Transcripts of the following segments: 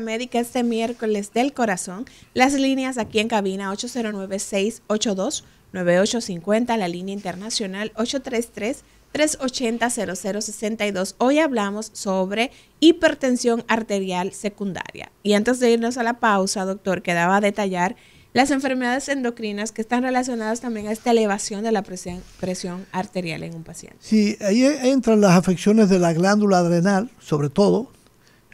médica este miércoles del corazón. Las líneas aquí en cabina 809-682-9850, la línea internacional 833. 380-0062. Hoy hablamos sobre hipertensión arterial secundaria. Y antes de irnos a la pausa, doctor, quedaba a detallar las enfermedades endocrinas que están relacionadas también a esta elevación de la presión arterial en un paciente. Sí, ahí entran las afecciones de la glándula adrenal, sobre todo,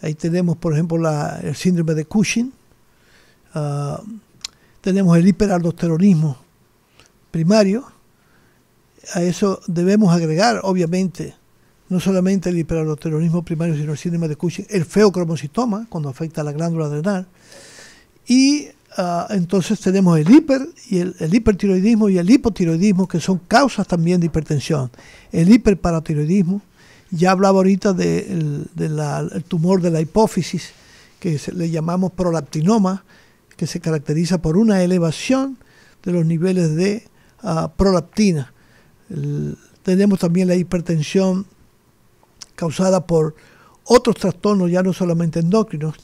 Ahí tenemos, por ejemplo, el síndrome de Cushing. Ah, tenemos el hiperaldosteronismo primario. A eso debemos agregar, obviamente, no solamente el hiperaldosteronismo primario, sino el síndrome de Cushing, el feocromocitoma, cuando afecta a la glándula adrenal. Y ah, entonces tenemos el hiper y el, el, hipertiroidismo y el hipotiroidismo, que son causas también de hipertensión. El hiperparatiroidismo, ya hablaba ahorita del tumor de la hipófisis, que le llamamos prolactinoma, que se caracteriza por una elevación de los niveles de ah, prolactina. tenemos también la hipertensión causada por otros trastornos, ya no solamente endócrinos,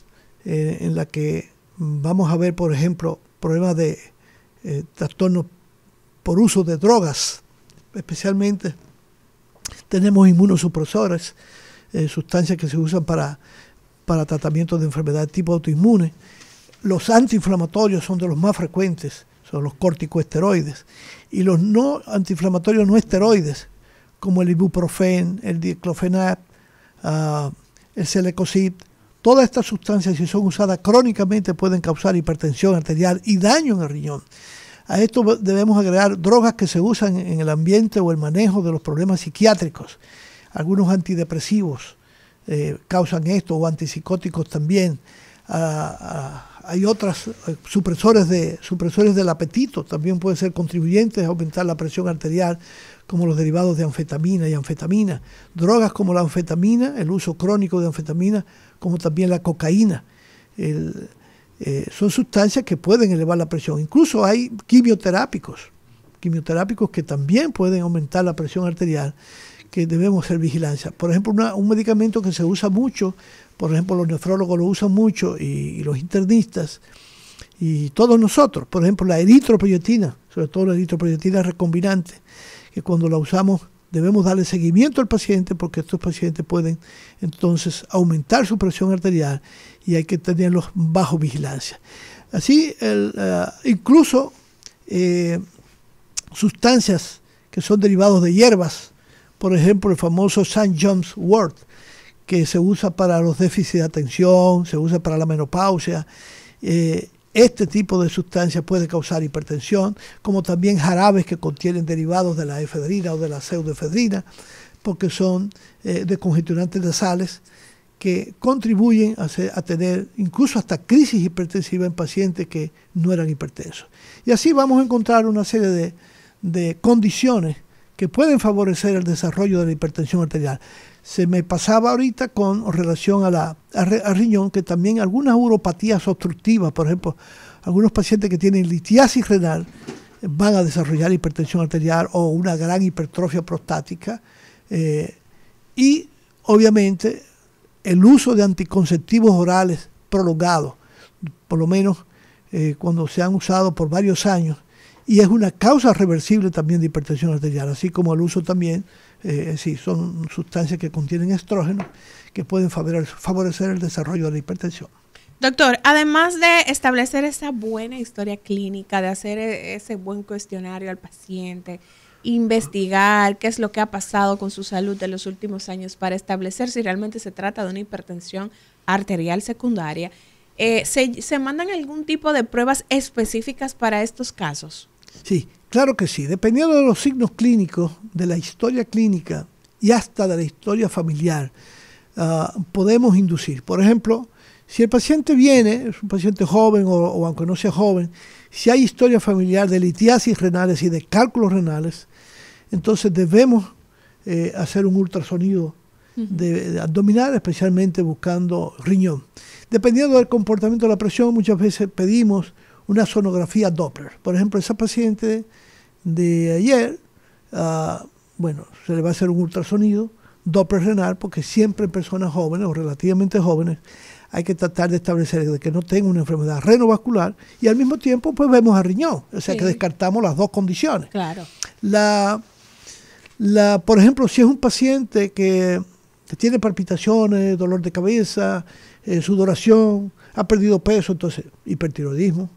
eh, en la que vamos a ver, por ejemplo, problemas de eh, trastornos por uso de drogas, especialmente tenemos inmunosupresores, eh, sustancias que se usan para, tratamiento de enfermedades tipo autoinmune. Los antiinflamatorios son de los más frecuentes, son los corticoesteroides. Y los no antiinflamatorios no esteroides, como el ibuprofen, el diclofenac, ah, el celecosid, todas estas sustancias, si son usadas crónicamente, pueden causar hipertensión arterial y daño en el riñón. A esto debemos agregar drogas que se usan en el ambiente o el manejo de los problemas psiquiátricos. Algunos antidepresivos eh, causan esto o antipsicóticos también. Ah, ah, hay otras eh, supresores, de, supresores del apetito, también pueden ser contribuyentes a aumentar la presión arterial, como los derivados de anfetamina y anfetamina. Drogas como la anfetamina, el uso crónico de anfetamina, como también la cocaína. El, eh, son sustancias que pueden elevar la presión. Incluso hay quimioterápicos, quimioterápicos que también pueden aumentar la presión arterial, que debemos hacer vigilancia. Por ejemplo, un medicamento que se usa mucho, por ejemplo, los nefrólogos lo usan mucho y, y los internistas y todos nosotros, por ejemplo, la eritropoyetina, sobre todo la eritropoyetina recombinante, que cuando la usamos debemos darle seguimiento al paciente porque estos pacientes pueden entonces aumentar su presión arterial y hay que tenerlos bajo vigilancia. Así, eh, incluso eh, sustancias que son derivados de hierbas, por ejemplo, el famoso St. John's Wort, que se usa para los déficits de atención, se usa para la menopausia, eh, este tipo de sustancias puede causar hipertensión, como también jarabes que contienen derivados de la efedrina o de la pseudoefedrina, porque son eh, de nasales que contribuyen a, tener incluso hasta crisis hipertensiva en pacientes que no eran hipertensos. Y así vamos a encontrar una serie de, de condiciones que pueden favorecer el desarrollo de la hipertensión arterial se me pasaba ahorita con relación a la, riñón, que también algunas uropatías obstructivas, por ejemplo, algunos pacientes que tienen litiasis renal eh, van a desarrollar hipertensión arterial o una gran hipertrofia prostática. Eh, y obviamente el uso de anticonceptivos orales prolongados, por lo menos eh, cuando se han usado por varios años, y es una causa reversible también de hipertensión arterial, así como el uso también, eh, sí, son sustancias que contienen estrógeno que pueden favorecer el desarrollo de la hipertensión. Doctor, además de establecer esa buena historia clínica, de hacer e-, ese buen cuestionario al paciente, investigar qué es lo que ha pasado con su salud de los últimos años para establecer si realmente se trata de una hipertensión arterial secundaria, eh, ¿se mandan algún tipo de pruebas específicas para estos casos? Sí, claro que sí. Dependiendo de los signos clínicos, de la historia clínica y hasta de la historia familiar, ah, podemos inducir. Por ejemplo, si el paciente viene, es un paciente joven o, aunque no sea joven, si hay historia familiar de litiasis renales y de cálculos renales, entonces debemos eh, hacer un ultrasonido de abdominal, especialmente buscando riñón. Dependiendo del comportamiento de la presión, muchas veces pedimos una sonografía Doppler. Por ejemplo, esa paciente de ayer, ah, bueno, se le va a hacer un ultrasonido Doppler renal, porque siempre en personas jóvenes o relativamente jóvenes hay que tratar de establecer que no tenga una enfermedad renovascular y al mismo tiempo pues vemos a riñón, o sea que descartamos las dos condiciones. Claro. La, la, por ejemplo, si es un paciente que, tiene palpitaciones, dolor de cabeza, eh, sudoración, ha perdido peso, entonces hipertiroidismo,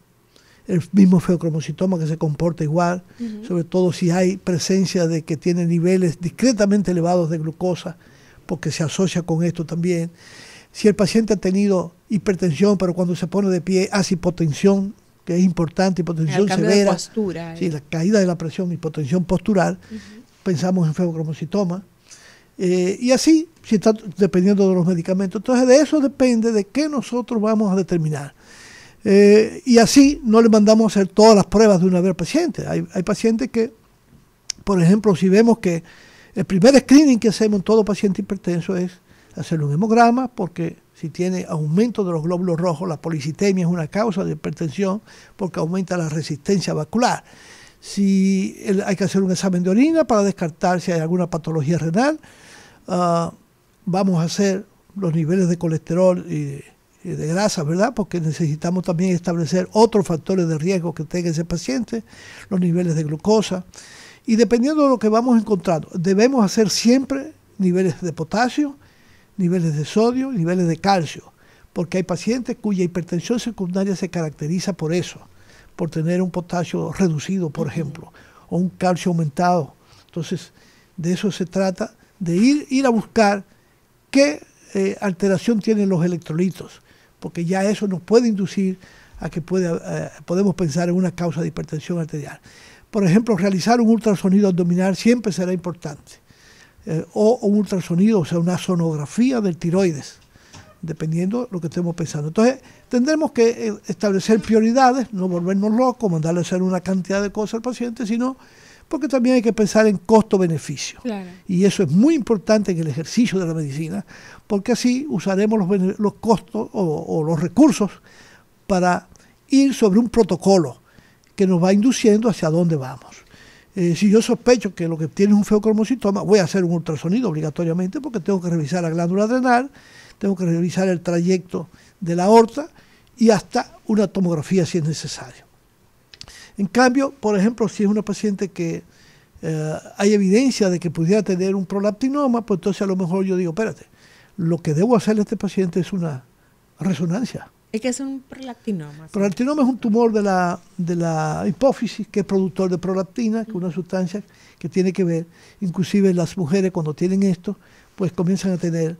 el mismo feocromocitoma que se comporta igual, sobre todo si hay presencia de que tiene niveles discretamente elevados de glucosa, porque se asocia con esto también. Si el paciente ha tenido hipertensión, pero cuando se pone de pie hace hipotensión, que es importante, hipotensión severa. Eh. la caída de la presión, hipotensión postural, pensamos en feocromocitoma. Eh, y así, si está dependiendo de los medicamentos. Entonces, de eso depende de qué nosotros vamos a determinar. Eh, y así no le mandamos a hacer todas las pruebas de una vez al paciente. Hay, pacientes que, por ejemplo, si vemos que el primer screening que hacemos en todo paciente hipertenso es hacer un hemograma, porque si tiene aumento de los glóbulos rojos, la policitemia es una causa de hipertensión porque aumenta la resistencia vascular. Si hay que hacer un examen de orina para descartar si hay alguna patología renal, ah, vamos a hacer los niveles de colesterol y eh, de grasa, ¿verdad? Porque necesitamos también establecer otros factores de riesgo que tenga ese paciente, los niveles de glucosa. Y dependiendo de lo que vamos encontrando, debemos hacer siempre niveles de potasio, niveles de sodio, niveles de calcio, porque hay pacientes cuya hipertensión secundaria se caracteriza por eso, por tener un potasio reducido, por ejemplo, o un calcio aumentado. Entonces, de eso se trata, de ir, ir a buscar qué eh, alteración tienen los electrolitos porque ya eso nos puede inducir a que eh, podemos pensar en una causa de hipertensión arterial. Por ejemplo, realizar un ultrasonido abdominal siempre será importante, eh, o un ultrasonido, o sea, una sonografía del tiroides, dependiendo lo que estemos pensando. Entonces, tendremos que eh, establecer prioridades, no volvernos locos, mandarle a hacer una cantidad de cosas al paciente, sino porque también hay que pensar en costo-beneficio. Y eso es muy importante en el ejercicio de la medicina, porque así usaremos los, costos o, los recursos para ir sobre un protocolo que nos va induciendo hacia dónde vamos. Eh, si yo sospecho que lo que tiene es un feocromocitoma, voy a hacer un ultrasonido obligatoriamente porque tengo que revisar la glándula adrenal, tengo que revisar el trayecto de la aorta y hasta una tomografía si es necesario. En cambio, por ejemplo, si es una paciente que eh, hay evidencia de que pudiera tener un prolactinoma, pues entonces a lo mejor yo digo, espérate, lo que debo hacerle a este paciente es una resonancia. Es que es un prolactinoma? Prolactinoma es un tumor de la, de la hipófisis que es productor de prolactina, que es una sustancia que tiene que ver, inclusive las mujeres cuando tienen esto, pues comienzan a tener,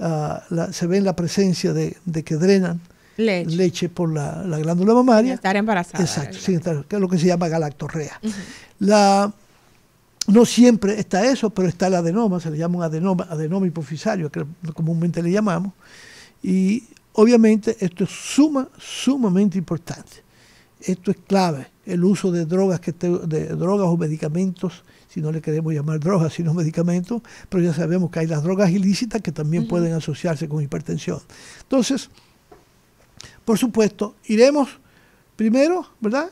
uh, la, se ven la presencia de que drenan leche, leche por la, glándula mamaria. Sin estar embarazada. Exacto, sin que es lo que se llama galactorrea. la, no siempre está eso, pero está el adenoma, se le llama un adenoma, adenoma hipofisario, que comúnmente le llamamos. Y obviamente esto es suma, sumamente importante. Esto es clave, el uso de drogas, que de drogas o medicamentos, si no le queremos llamar drogas, sino medicamentos, pero ya sabemos que hay las drogas ilícitas que también pueden asociarse con hipertensión. Entonces, por supuesto, iremos primero, ¿verdad?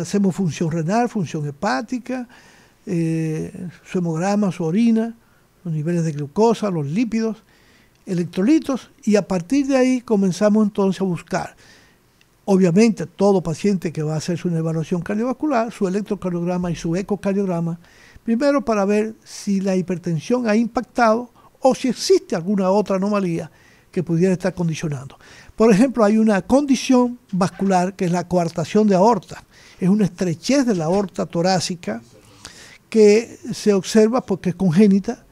hacemos función renal, función hepática, eh, su hemograma, su orina, los niveles de glucosa, los lípidos, electrolitos, y a partir de ahí comenzamos entonces a buscar. Obviamente, todo paciente que va a hacer su evaluación cardiovascular, su electrocardiograma y su ecocardiograma, primero para ver si la hipertensión ha impactado o si existe alguna otra anomalía que pudiera estar condicionando. Por ejemplo, hay una condición vascular que es la coartación de aorta. Es una estrechez de la aorta torácica que se observa porque es congénita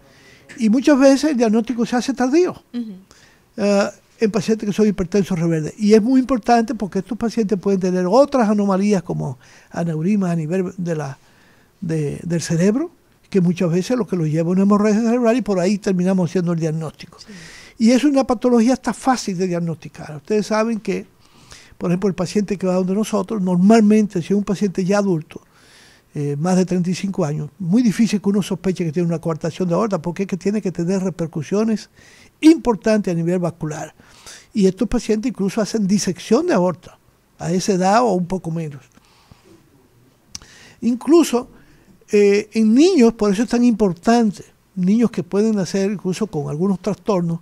y muchas veces el diagnóstico se hace tardío ah, en pacientes que son hipertensos reverdes. Y es muy importante porque estos pacientes pueden tener otras anomalías como aneurismas a nivel de la, del cerebro, que muchas veces lo que los lleva a una hemorragia cerebral y por ahí terminamos haciendo el diagnóstico. Y es una patología hasta fácil de diagnosticar. Ustedes saben que, por ejemplo, el paciente que va donde nosotros, normalmente, si es un paciente ya adulto, eh, más de 35 años, muy difícil que uno sospeche que tiene una coartación de aorta, porque es que tiene que tener repercusiones importantes a nivel vascular. Y estos pacientes incluso hacen disección de aorta, a esa edad o un poco menos. Incluso eh, en niños, por eso es tan importante, niños que pueden nacer incluso con algunos trastornos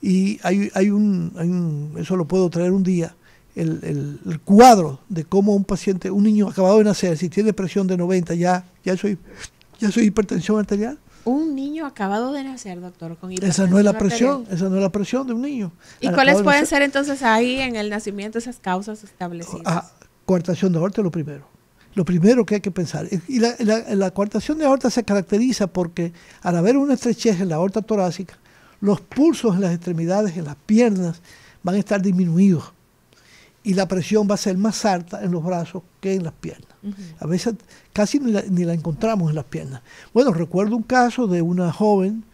y hay, hay, un, eso lo puedo traer un día, el, el, cuadro de cómo un paciente, un niño acabado de nacer, si tiene presión de 90, ya, ya, soy, ya soy hipertensión arterial. Un niño acabado de nacer, doctor, con hipertensión. Esa no es la presión, esa no es la presión de un niño. ¿Y cuáles pueden ser entonces ahí en el nacimiento esas causas establecidas? Ah, coartación de aorta lo primero lo primero que hay que pensar. Y la, la, coartación de aorta se caracteriza porque al haber una estrechez en la aorta torácica, los pulsos en las extremidades, en las piernas, van a estar disminuidos. Y la presión va a ser más alta en los brazos que en las piernas. A veces casi ni la, encontramos en las piernas. Bueno, recuerdo un caso de una joven,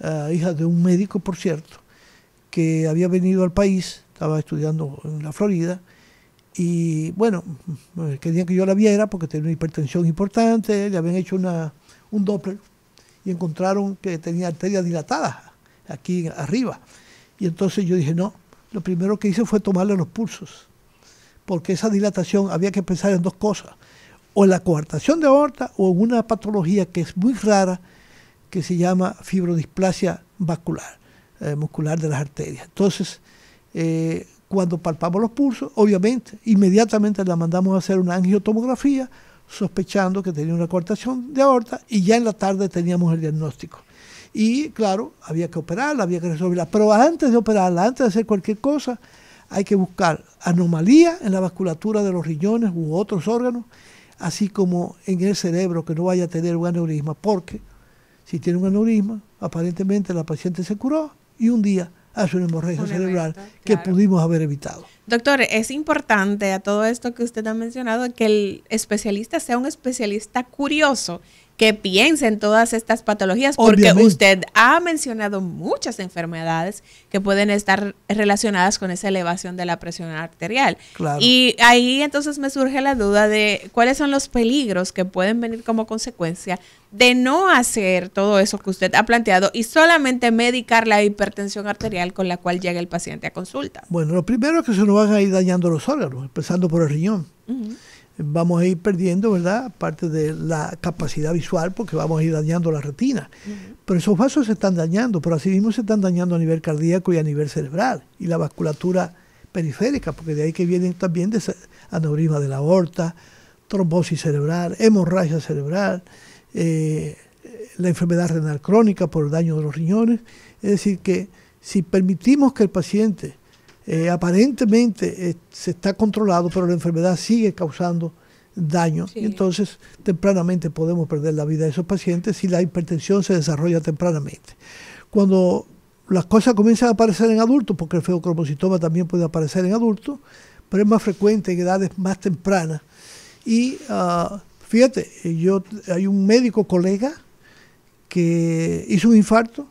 eh, hija de un médico, por cierto, que había venido al país, estaba estudiando en la Florida, y bueno, querían que yo la viera porque tenía una hipertensión importante, le habían hecho un Doppler y encontraron que tenía arterias dilatadas aquí arriba. Y entonces yo dije, no, lo primero que hice fue tomarle los pulsos, porque esa dilatación había que pensar en dos cosas, o en la coartación de aorta o en una patología que es muy rara, que se llama fibrodisplasia vascular, eh, muscular de las arterias. Entonces, eh, cuando palpamos los pulsos, obviamente, inmediatamente la mandamos a hacer una angiotomografía, sospechando que tenía una coartación de aorta, y ya en la tarde teníamos el diagnóstico. Y claro, había que operarla, había que resolverla. Pero antes de operarla, antes de hacer cualquier cosa, hay que buscar anomalía en la vasculatura de los riñones u otros órganos, así como en el cerebro que no vaya a tener un aneurisma, porque si tiene un aneurisma, aparentemente la paciente se curó y un día hace ah, una hemorragia cerebral que pudimos haber evitado. Doctor, es importante a todo esto que usted ha mencionado que el especialista sea un especialista curioso que piensen todas estas patologías, porque usted ha mencionado muchas enfermedades que pueden estar relacionadas con esa elevación de la presión arterial. Y ahí entonces me surge la duda de cuáles son los peligros que pueden venir como consecuencia de no hacer todo eso que usted ha planteado y solamente medicar la hipertensión arterial con la cual llega el paciente a consulta. Bueno, lo primero es que se nos van a ir dañando los órganos, empezando por el riñón vamos a ir perdiendo, ¿verdad?, parte de la capacidad visual porque vamos a ir dañando la retina. Pero esos vasos se están dañando, pero mismo se están dañando a nivel cardíaco y a nivel cerebral y la vasculatura periférica, porque de ahí que vienen también de aneurisma de la aorta, trombosis cerebral, hemorragia cerebral, eh, la enfermedad renal crónica por el daño de los riñones. Es decir, que si permitimos que el paciente eh, aparentemente eh, se está controlado, pero la enfermedad sigue causando daño. entonces, tempranamente podemos perder la vida de esos pacientes si la hipertensión se desarrolla tempranamente. Cuando las cosas comienzan a aparecer en adultos, porque el feocromocitoma también puede aparecer en adultos, pero es más frecuente en edades más tempranas. Y ah, fíjate, yo, hay un médico colega que hizo un infarto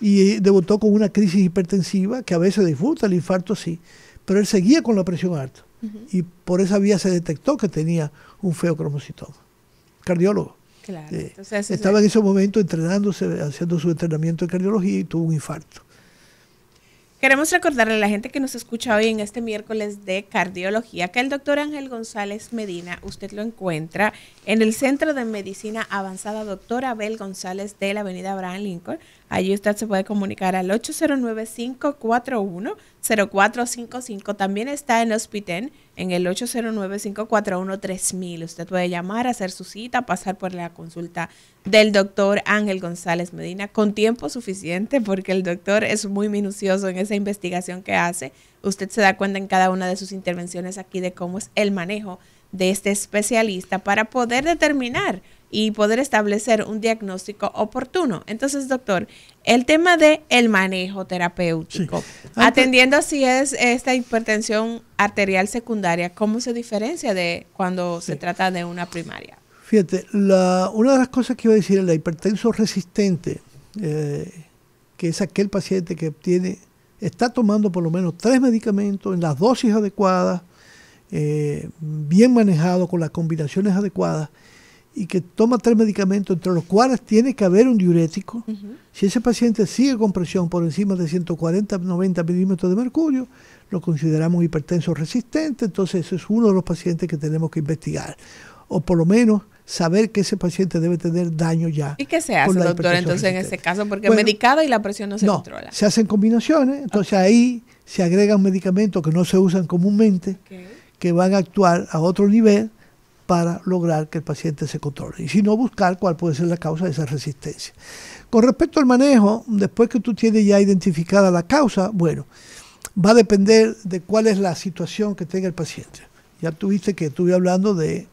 y debutó con una crisis hipertensiva que a veces disfruta el infarto, sí, pero él seguía con la presión alta y por esa vía se detectó que tenía un feo cromocitoma. Cardiólogo. Claro. Eh, estaba en ese momento entrenándose, haciendo su entrenamiento de cardiología y tuvo un infarto. Queremos recordarle a la gente que nos escucha hoy en este miércoles de cardiología que el doctor Ángel González Medina, usted lo encuentra en el Centro de Medicina Avanzada Doctor Abel González de la Avenida Abraham Lincoln, Allí usted se puede comunicar al 809-541-0455. También está en hospital en el 809-541-3000. Usted puede llamar, hacer su cita, pasar por la consulta del doctor Ángel González Medina con tiempo suficiente porque el doctor es muy minucioso en esa investigación que hace. Usted se da cuenta en cada una de sus intervenciones aquí de cómo es el manejo de este especialista para poder determinar y poder establecer un diagnóstico oportuno. Entonces, doctor, el tema de el manejo terapéutico, ah, atendiendo si es esta hipertensión arterial secundaria, ¿cómo se diferencia de cuando se trata de una primaria? Fíjate, una de las cosas que iba a decir es la hipertenso resistente, eh, que es aquel paciente que tiene, está tomando por lo menos tres medicamentos en las dosis adecuadas, eh, bien manejado con las combinaciones adecuadas, y que toma tres medicamentos, entre los cuales tiene que haber un diurético, si ese paciente sigue con presión por encima de 140, 90 milímetros de mercurio, lo consideramos hipertenso resistente, entonces es uno de los pacientes que tenemos que investigar, o por lo menos saber que ese paciente debe tener daño ya. ¿Y qué se hace, doctor, entonces en ese caso? Porque es medicado y la presión no se controla. Se hacen combinaciones, entonces ahí se agregan medicamentos que no se usan comúnmente, que van a actuar a otro nivel para lograr que el paciente se controle. Y si no, buscar cuál puede ser la causa de esa resistencia. Con respecto al manejo, después que tú tienes ya identificada la causa, bueno, va a depender de cuál es la situación que tenga el paciente. Ya tuviste que estuve hablando de,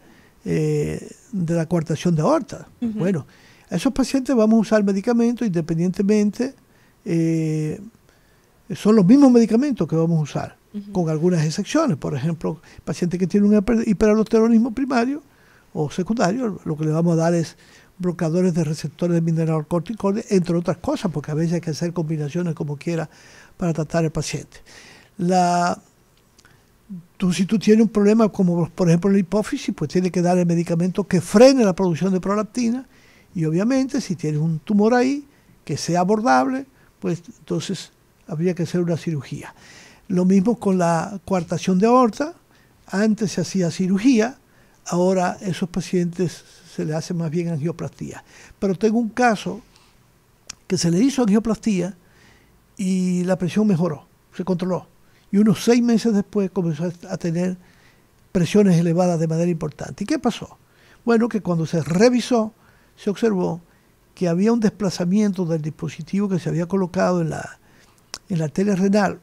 eh, de la coartación de aorta. Bueno, a esos pacientes vamos a usar medicamentos independientemente. Eh, son los mismos medicamentos que vamos a usar con algunas excepciones. Por ejemplo, paciente que tiene un hiperalosteronismo primario o secundario, lo que le vamos a dar es bloqueadores de receptores de mineral corticoide, entre otras cosas, porque a veces hay que hacer combinaciones como quiera para tratar al paciente. si tú tienes un problema como por ejemplo la hipófisis, pues tiene que dar el medicamento que frene la producción de prolactina y obviamente si tienes un tumor ahí que sea abordable, pues entonces habría que hacer una cirugía. Lo mismo con la coartación de aorta. Antes se hacía cirugía, ahora a esos pacientes se le hace más bien angioplastía. Pero tengo un caso que se le hizo angioplastía y la presión mejoró, se controló. Y unos seis meses después comenzó a tener presiones elevadas de manera importante. ¿Y qué pasó? Bueno, que cuando se revisó, se observó que había un desplazamiento del dispositivo que se había colocado en la, en la arteria renal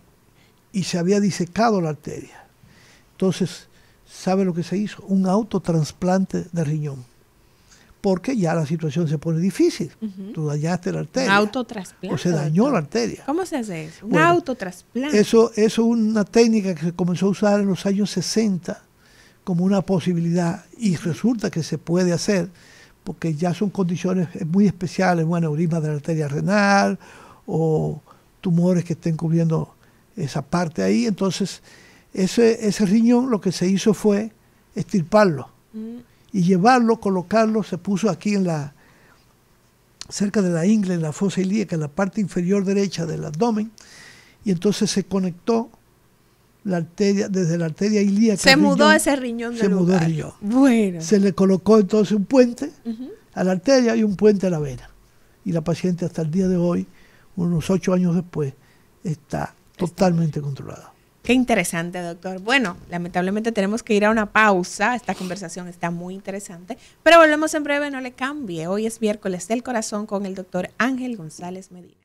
y se había disecado la arteria. Entonces, ¿sabe lo que se hizo? Un autotransplante de riñón. Porque ya la situación se pone difícil. Tú dañaste la arteria. Un O se dañó la arteria. ¿Cómo se hace eso? Un autotrasplante. Eso, es una técnica que se comenzó a usar en los años 60 como una posibilidad y resulta que se puede hacer porque ya son condiciones muy especiales, un aneurisma de la arteria renal o tumores que estén cubriendo esa parte ahí. Entonces, ese, ese riñón lo que se hizo fue estirparlo mm. y llevarlo, colocarlo, se puso aquí en la cerca de la ingle, en la fosa ilíaca, en la parte inferior derecha del abdomen, y entonces se conectó la arteria, desde la arteria ilíaca. Se mudó ese riñón. Se mudó el riñón. Bueno. Se le colocó entonces un puente a la arteria y un puente a la vena. Y la paciente hasta el día de hoy, unos ocho años después, está totalmente controlada. Qué interesante, doctor. Bueno, lamentablemente tenemos que ir a una pausa. Esta conversación está muy interesante, pero volvemos en breve, no le cambie. Hoy es miércoles del corazón con el doctor Ángel González Medina.